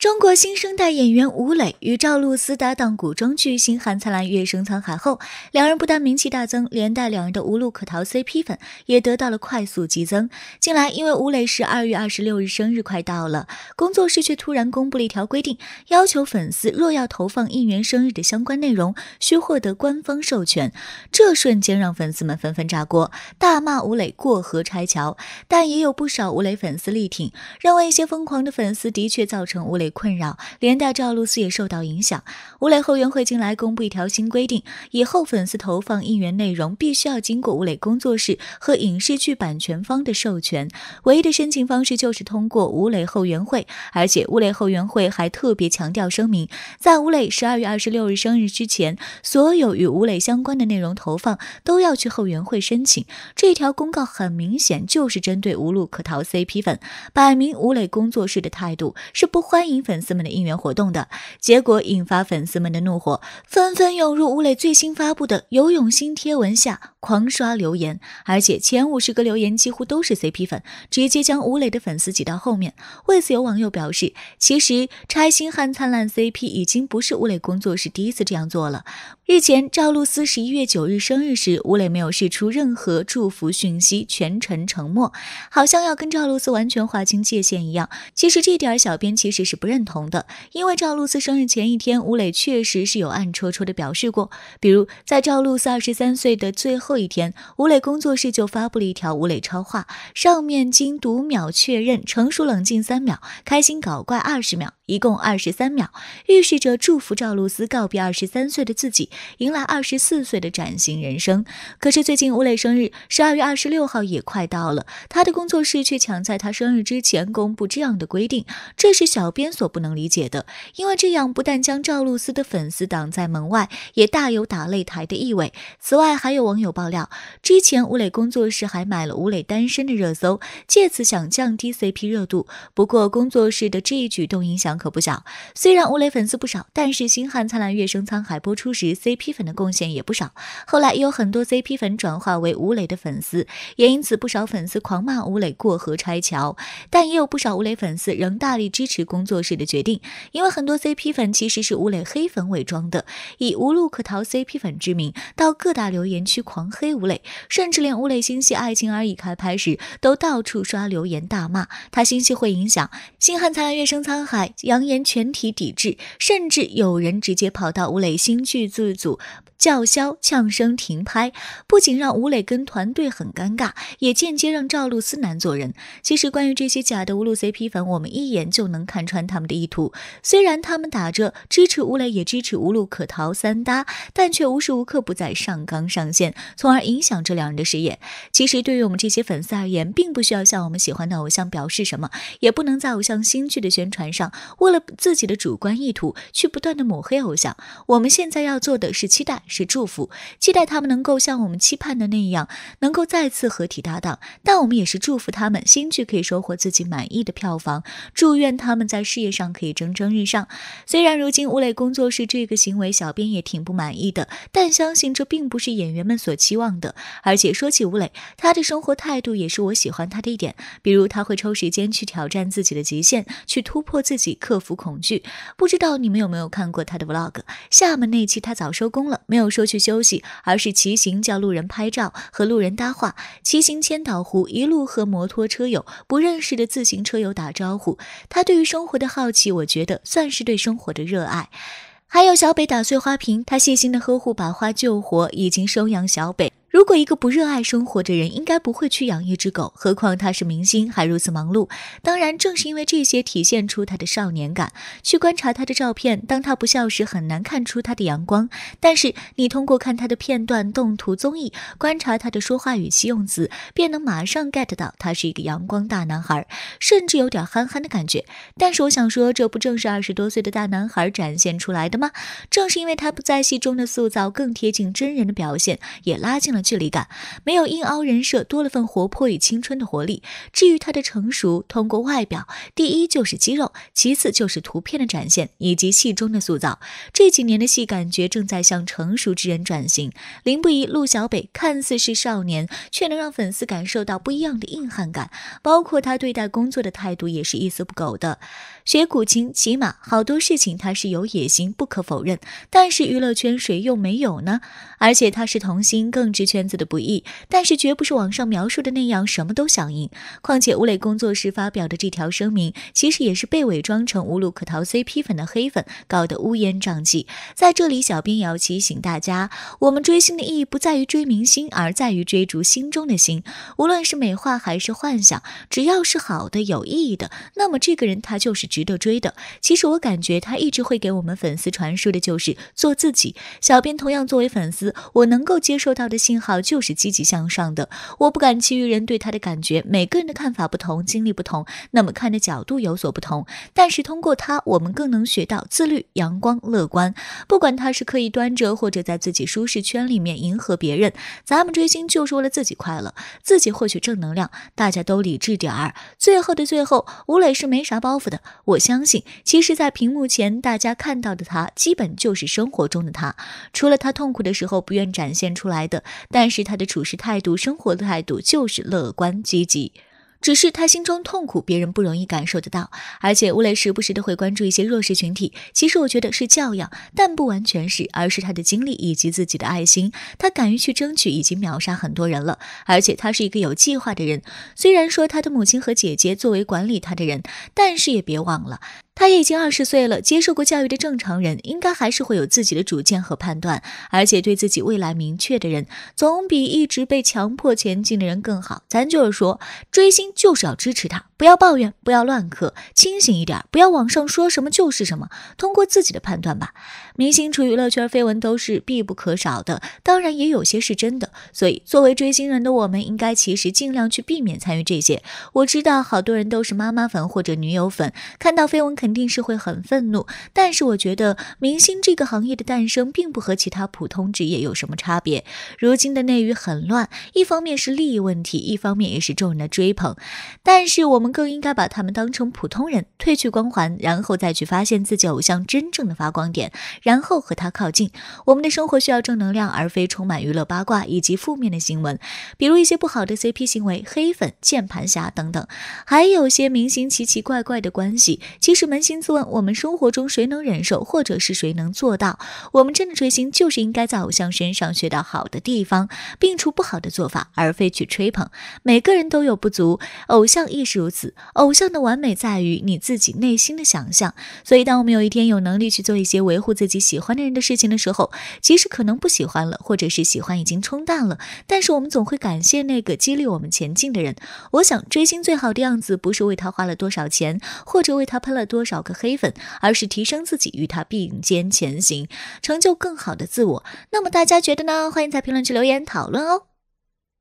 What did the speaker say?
中国新生代演员吴磊与赵露思搭档古装剧《星汉灿烂·月升沧海》后，两人不但名气大增，连带两人的无路可逃 CP 粉也得到了快速激增。近来，因为吴磊十二月二十六日生日快到了，工作室却突然公布了一条规定，要求粉丝若要投放应援生日的相关内容，需获得官方授权。这瞬间让粉丝们纷纷炸锅，大骂吴磊过河拆桥，但也有不少吴磊粉丝力挺，认为一些疯狂的粉丝的确造成吴磊。困扰，连带赵露思也受到影响。吴磊后援会近来公布一条新规定，以后粉丝投放应援内容必须要经过吴磊工作室和影视剧版权方的授权，唯一的申请方式就是通过吴磊后援会。而且吴磊后援会还特别强调声明，在吴磊十二月二十六日生日之前，所有与吴磊相关的内容投放都要去后援会申请。这条公告很明显就是针对无路可逃 CP 粉，摆明吴磊工作室的态度是不欢迎。粉丝们的应援活动的结果引发粉丝们的怒火，纷纷涌入吴磊最新发布的游泳新贴文下狂刷留言，而且前五十个留言几乎都是 CP 粉，直接将吴磊的粉丝挤到后面。为此有网友表示，其实拆星汉灿烂 CP 已经不是吴磊工作室第一次这样做了。日前赵露思十一月九日生日时，吴磊没有释出任何祝福讯息，全程沉默，好像要跟赵露思完全划清界限一样。其实这点，小编其实是不。认同的，因为赵露思生日前一天，吴磊确实是有暗戳戳的表示过，比如在赵露思二十三岁的最后一天，吴磊工作室就发布了一条吴磊超话，上面经读秒确认，成熟冷静三秒，开心搞怪二十秒，一共二十三秒，预示着祝福赵露思告别二十三岁的自己，迎来二十四岁的崭新人生。可是最近吴磊生日，十二月二十六号也快到了，他的工作室却抢在他生日之前公布这样的规定，这是小编。所不能理解的，因为这样不但将赵露思的粉丝挡在门外，也大有打擂台的意味。此外，还有网友爆料，之前吴磊工作室还买了吴磊单身的热搜，借此想降低 CP 热度。不过，工作室的这一举动影响可不小。虽然吴磊粉丝不少，但是《星汉灿烂》《月升沧海》播出时，CP 粉的贡献也不少。后来，也有很多 CP 粉转化为吴磊的粉丝，也因此不少粉丝狂骂吴磊过河拆桥，但也有不少吴磊粉丝仍大力支持工作室。的决定，因为很多 CP 粉其实是吴磊黑粉伪装的，以无路可逃 CP 粉之名，到各大留言区狂黑吴磊，甚至连吴磊新戏《爱情而已》开拍时，都到处刷留言大骂他新戏会影响《星汉》《灿烂》《月升沧海》，扬言全体抵制，甚至有人直接跑到吴磊新剧剧组。叫嚣呛声停拍，不仅让吴磊跟团队很尴尬，也间接让赵露思难做人。其实关于这些假的无路 CP 粉，我们一眼就能看穿他们的意图。虽然他们打着支持吴磊，也支持无路可逃三搭，但却无时无刻不在上纲上线，从而影响这两人的事业。其实对于我们这些粉丝而言，并不需要向我们喜欢的偶像表示什么，也不能在偶像新剧的宣传上，为了自己的主观意图去不断的抹黑偶像。我们现在要做的是期待。是祝福，期待他们能够像我们期盼的那样，能够再次合体搭档。但我们也是祝福他们新剧可以收获自己满意的票房，祝愿他们在事业上可以蒸蒸日上。虽然如今吴磊工作室这个行为，小编也挺不满意的，但相信这并不是演员们所期望的。而且说起吴磊，他的生活态度也是我喜欢他的一点，比如他会抽时间去挑战自己的极限，去突破自己，克服恐惧。不知道你们有没有看过他的 Vlog，厦门那期他早收工了，没有。没有说去休息，而是骑行叫路人拍照，和路人搭话。骑行千岛湖，一路和摩托车友、不认识的自行车友打招呼。他对于生活的好奇，我觉得算是对生活的热爱。还有小北打碎花瓶，他细心的呵护，把花救活，已经收养小北。如果一个不热爱生活的人，应该不会去养一只狗。何况他是明星，还如此忙碌。当然，正是因为这些体现出他的少年感。去观察他的照片，当他不笑时，很难看出他的阳光。但是你通过看他的片段、动图、综艺，观察他的说话语气、用词，便能马上 get 到他是一个阳光大男孩，甚至有点憨憨的感觉。但是我想说，这不正是二十多岁的大男孩展现出来的吗？正是因为他不在戏中的塑造更贴近真人的表现，也拉近了。距离感没有硬凹人设，多了份活泼与青春的活力。至于他的成熟，通过外表，第一就是肌肉，其次就是图片的展现以及戏中的塑造。这几年的戏，感觉正在向成熟之人转型。林不疑、陆小北看似是少年，却能让粉丝感受到不一样的硬汉感。包括他对待工作的态度也是一丝不苟的。学古琴、骑马，好多事情他是有野心，不可否认。但是娱乐圈谁又没有呢？而且他是童星，更直。圈子的不易，但是绝不是网上描述的那样什么都响应。况且吴磊工作室发表的这条声明，其实也是被伪装成无路可逃 CP 粉的黑粉搞得乌烟瘴气。在这里，小编也要提醒大家，我们追星的意义不在于追明星，而在于追逐心中的星。无论是美化还是幻想，只要是好的、有意义的，那么这个人他就是值得追的。其实我感觉他一直会给我们粉丝传输的就是做自己。小编同样作为粉丝，我能够接受到的信。好就是积极向上的，我不敢其余人对他的感觉，每个人的看法不同，经历不同，那么看的角度有所不同。但是通过他，我们更能学到自律、阳光、乐观。不管他是刻意端着，或者在自己舒适圈里面迎合别人，咱们追星就是为了自己快乐，自己获取正能量。大家都理智点儿。最后的最后，吴磊是没啥包袱的。我相信，其实，在屏幕前大家看到的他，基本就是生活中的他，除了他痛苦的时候不愿展现出来的。但是他的处事态度、生活的态度就是乐观积极，只是他心中痛苦，别人不容易感受得到。而且乌雷时不时的会关注一些弱势群体。其实我觉得是教养，但不完全是，而是他的经历以及自己的爱心。他敢于去争取，已经秒杀很多人了。而且他是一个有计划的人。虽然说他的母亲和姐姐作为管理他的人，但是也别忘了。他也已经二十岁了，接受过教育的正常人，应该还是会有自己的主见和判断，而且对自己未来明确的人，总比一直被强迫前进的人更好。咱就是说，追星就是要支持他。不要抱怨，不要乱磕，清醒一点，不要网上说什么就是什么，通过自己的判断吧。明星出娱乐圈绯闻都是必不可少的，当然也有些是真的，所以作为追星人的我们，应该其实尽量去避免参与这些。我知道好多人都是妈妈粉或者女友粉，看到绯闻肯定是会很愤怒，但是我觉得明星这个行业的诞生并不和其他普通职业有什么差别。如今的内娱很乱，一方面是利益问题，一方面也是众人的追捧，但是我们。更应该把他们当成普通人，褪去光环，然后再去发现自己偶像真正的发光点，然后和他靠近。我们的生活需要正能量，而非充满娱乐八卦以及负面的新闻，比如一些不好的 CP 行为、黑粉、键盘侠等等，还有些明星奇奇怪怪的关系。其实扪心自问，我们生活中谁能忍受，或者是谁能做到？我们真的追星，就是应该在偶像身上学到好的地方，并处不好的做法，而非去吹捧。每个人都有不足，偶像亦是如此。偶像的完美在于你自己内心的想象，所以当我们有一天有能力去做一些维护自己喜欢的人的事情的时候，即使可能不喜欢了，或者是喜欢已经冲淡了，但是我们总会感谢那个激励我们前进的人。我想追星最好的样子，不是为他花了多少钱，或者为他喷了多少个黑粉，而是提升自己，与他并肩前行，成就更好的自我。那么大家觉得呢？欢迎在评论区留言讨论哦。